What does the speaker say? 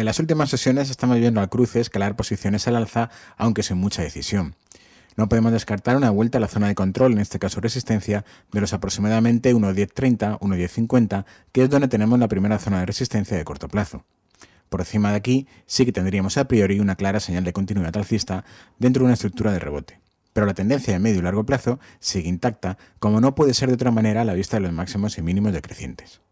En las últimas sesiones estamos viendo al cruce escalar posiciones al alza, aunque sin mucha decisión. No podemos descartar una vuelta a la zona de control, en este caso resistencia, de los aproximadamente 1.1030, 1.1050, que es donde tenemos la primera zona de resistencia de corto plazo. Por encima de aquí sí que tendríamos a priori una clara señal de continuidad alcista dentro de una estructura de rebote. Pero la tendencia de medio y largo plazo sigue intacta, como no puede ser de otra manera a la vista de los máximos y mínimos decrecientes.